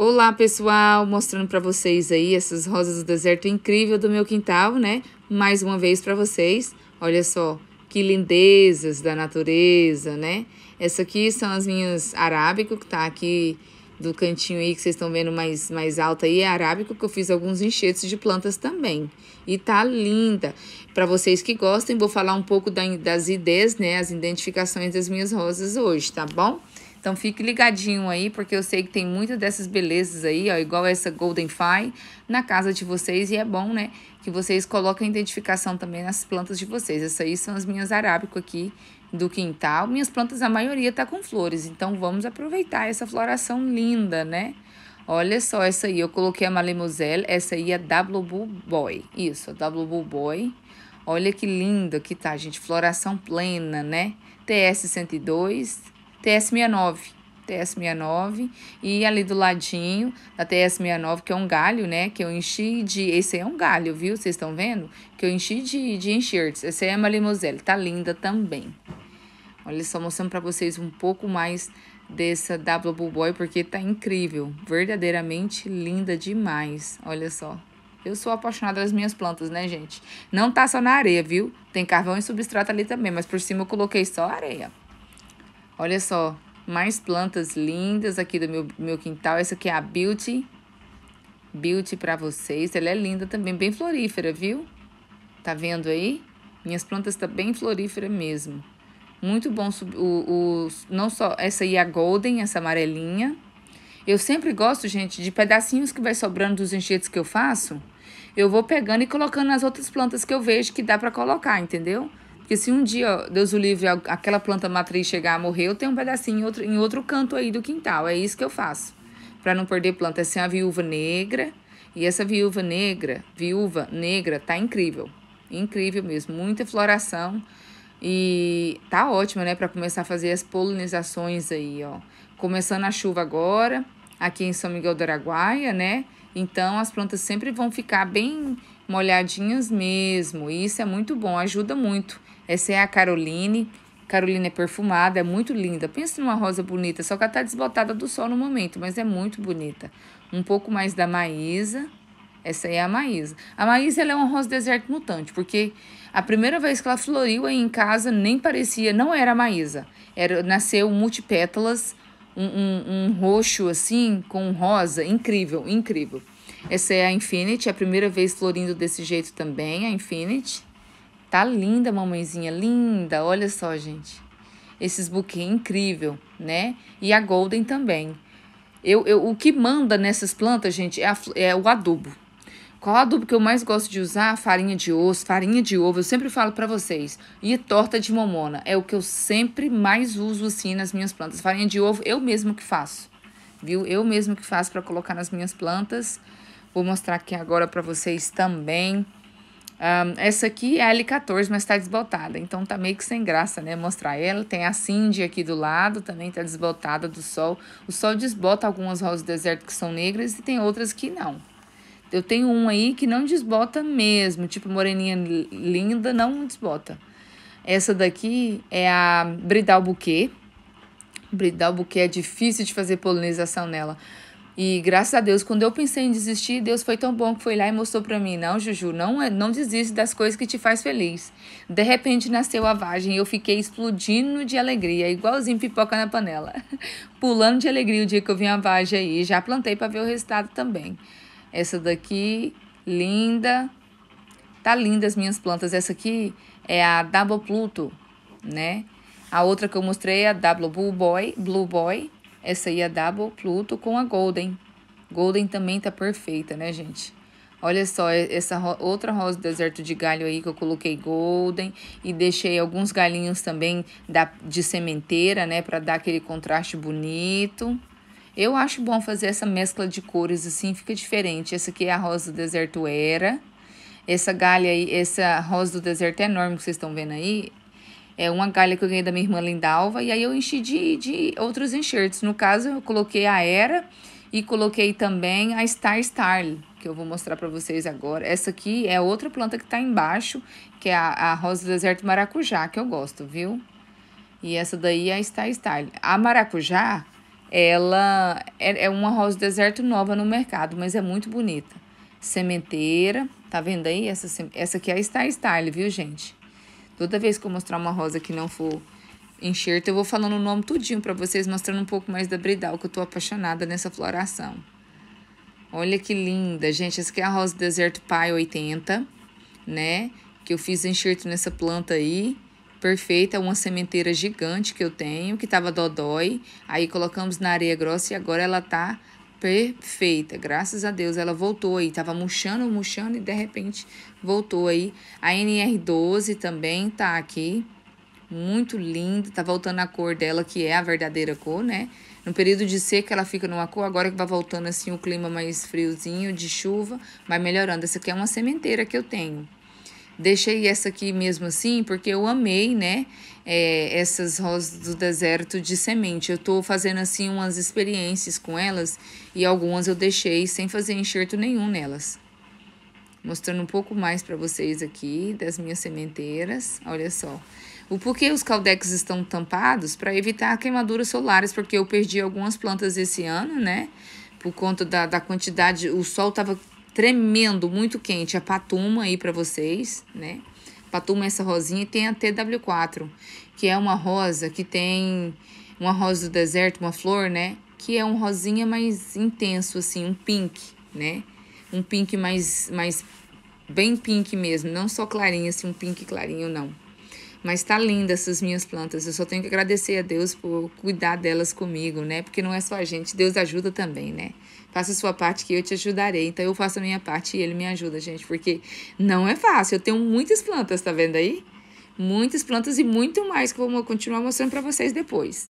Olá, pessoal, mostrando para vocês aí essas rosas do deserto incrível do meu quintal, né? Mais uma vez para vocês. Olha só, que lindezas da natureza, né? Essa aqui são as minhas arábico que tá aqui do cantinho aí que vocês estão vendo mais, mais alta aí, é arábico, que eu fiz alguns enxertos de plantas também. E tá linda. Para vocês que gostem, vou falar um pouco da, das ideias, né, as identificações das minhas rosas hoje, tá bom? Então fique ligadinho aí, porque eu sei que tem muitas dessas belezas aí, ó, igual essa Golden Fire, na casa de vocês. E é bom, né, que vocês coloquem identificação também nas plantas de vocês. Essas aí são as minhas arábico aqui do quintal. Minhas plantas, a maioria tá com flores, então vamos aproveitar essa floração linda, né? Olha só essa aí, eu coloquei a Malemoiselle, essa aí é Double Bull Boy. Isso, Double Bull Boy. Olha que lindo que tá, gente, floração plena, né? TS 102, TS69. TS69 e ali do ladinho da TS69, que é um galho, né? Que eu enchi de. Esse é um galho, viu? Vocês estão vendo? Que eu enchi de, de enxertos. aí é uma limouselle, tá linda também. Olha só, mostrando para vocês um pouco mais dessa W Boy, porque tá incrível. Verdadeiramente linda demais. Olha só. Eu sou apaixonada das minhas plantas, né, gente? Não tá só na areia, viu? Tem carvão e substrato ali também, mas por cima eu coloquei só areia. Olha só, mais plantas lindas aqui do meu, meu quintal. Essa aqui é a Beauty. Beauty para vocês. Ela é linda também, bem florífera, viu? Tá vendo aí? Minhas plantas tá bem florífera mesmo. Muito bom o, o não só essa aí a golden, essa amarelinha. Eu sempre gosto, gente, de pedacinhos que vai sobrando dos enxertos que eu faço. Eu vou pegando e colocando nas outras plantas que eu vejo que dá para colocar, entendeu? Porque se um dia, Deus o livre, aquela planta matriz chegar a morrer, eu tenho um pedacinho em outro, em outro canto aí do quintal. É isso que eu faço. Para não perder planta. Essa é uma viúva negra. E essa viúva negra, viúva negra, tá incrível. Incrível mesmo. Muita floração. E tá ótima, né? Para começar a fazer as polinizações aí, ó. Começando a chuva agora, aqui em São Miguel do Araguaia, né? Então as plantas sempre vão ficar bem molhadinhas mesmo. E isso é muito bom, ajuda muito. Essa é a Caroline. Caroline é perfumada, é muito linda. Pensa numa rosa bonita, só que ela tá desbotada do sol no momento, mas é muito bonita. Um pouco mais da Maísa. Essa é a Maísa. A Maísa ela é uma rosa deserto mutante, porque a primeira vez que ela floriu aí em casa nem parecia, não era a Maísa. Era, nasceu multipétalas, um, um, um roxo assim, com rosa. Incrível, incrível. Essa é a Infinity, é a primeira vez florindo desse jeito também, a Infinity. Tá linda, mamãezinha, linda. Olha só, gente. Esses buquê incrível, né? E a Golden também. Eu, eu, o que manda nessas plantas, gente, é, a, é o adubo. Qual adubo que eu mais gosto de usar? Farinha de osso, farinha de ovo. Eu sempre falo para vocês. E torta de momona É o que eu sempre mais uso, assim, nas minhas plantas. Farinha de ovo, eu mesmo que faço. Viu? Eu mesmo que faço para colocar nas minhas plantas. Vou mostrar aqui agora para vocês também. Um, essa aqui é a L14, mas está desbotada, então tá meio que sem graça, né, mostrar ela. Tem a Cindy aqui do lado, também tá desbotada do sol. O sol desbota algumas rosas do deserto que são negras e tem outras que não. Eu tenho um aí que não desbota mesmo, tipo moreninha linda, não desbota. Essa daqui é a Bridal Bouquet. Bridal Bouquet é difícil de fazer polinização nela e graças a Deus, quando eu pensei em desistir, Deus foi tão bom que foi lá e mostrou para mim, não, Juju, não é, não desiste das coisas que te faz feliz. De repente nasceu a vagem e eu fiquei explodindo de alegria, igualzinho pipoca na panela. Pulando de alegria o dia que eu vi a vagem aí, já plantei para ver o resultado também. Essa daqui, linda. Tá linda as minhas plantas. Essa aqui é a Double Pluto, né? A outra que eu mostrei é a Double Blue Boy, Blue Boy. Essa aí é a Double Pluto com a Golden. Golden também tá perfeita, né, gente? Olha só, é, essa outra rosa do deserto de galho aí que eu coloquei golden e deixei alguns galinhos também da, de sementeira, né, para dar aquele contraste bonito. Eu acho bom fazer essa mescla de cores assim, fica diferente. Essa aqui é a rosa do deserto era. Essa galha aí, essa rosa do deserto é enorme que vocês estão vendo aí, é, uma galha que eu ganhei da minha irmã Lindalva, e aí eu enchi de, de outros enxertos. No caso, eu coloquei a Era e coloquei também a Star Starly, que eu vou mostrar para vocês agora. Essa aqui é outra planta que tá embaixo, que é a, a Rosa Deserto Maracujá, que eu gosto, viu? E essa daí é a Star Starly. A Maracujá, ela é, é uma Rosa Deserto nova no mercado, mas é muito bonita. Sementeira, tá vendo aí? Essa, essa aqui é a Star Style, viu, gente? Toda vez que eu mostrar uma rosa que não for enxerto, eu vou falando o nome tudinho para vocês, mostrando um pouco mais da bridal, que eu tô apaixonada nessa floração. Olha que linda, gente. Essa aqui é a rosa deserto pai 80, né? Que eu fiz enxerto nessa planta aí. Perfeita, é uma sementeira gigante que eu tenho, que tava dodói. Aí colocamos na areia grossa e agora ela tá perfeita. Graças a Deus ela voltou aí, tava murchando, murchando e de repente voltou aí. A NR12 também tá aqui, muito linda, tá voltando a cor dela, que é a verdadeira cor, né? No período de seca ela fica numa cor, agora que vai voltando assim o clima mais friozinho, de chuva, vai melhorando. Essa aqui é uma sementeira que eu tenho. Deixei essa aqui mesmo assim, porque eu amei, né? É, essas rosas do deserto de semente. Eu tô fazendo assim umas experiências com elas e algumas eu deixei sem fazer enxerto nenhum nelas. Mostrando um pouco mais para vocês aqui das minhas sementeiras. Olha só. O porquê os caldecos estão tampados? Para evitar queimaduras solares, porque eu perdi algumas plantas esse ano, né? Por conta da, da quantidade, o sol tava tremendo, muito quente. A Patuma aí para vocês, né? Patuma é essa rosinha e tem a TW4, que é uma rosa que tem uma rosa do deserto, uma flor, né? Que é um rosinha mais intenso assim, um pink, né? Um pink mais mais bem pink mesmo, não só clarinho assim, um pink clarinho não. Mas tá linda essas minhas plantas. Eu só tenho que agradecer a Deus por cuidar delas comigo, né? Porque não é só a gente, Deus ajuda também, né? Faça a sua parte que eu te ajudarei. Então eu faço a minha parte e ele me ajuda, gente, porque não é fácil. Eu tenho muitas plantas, tá vendo aí? Muitas plantas e muito mais que eu vou continuar mostrando para vocês depois.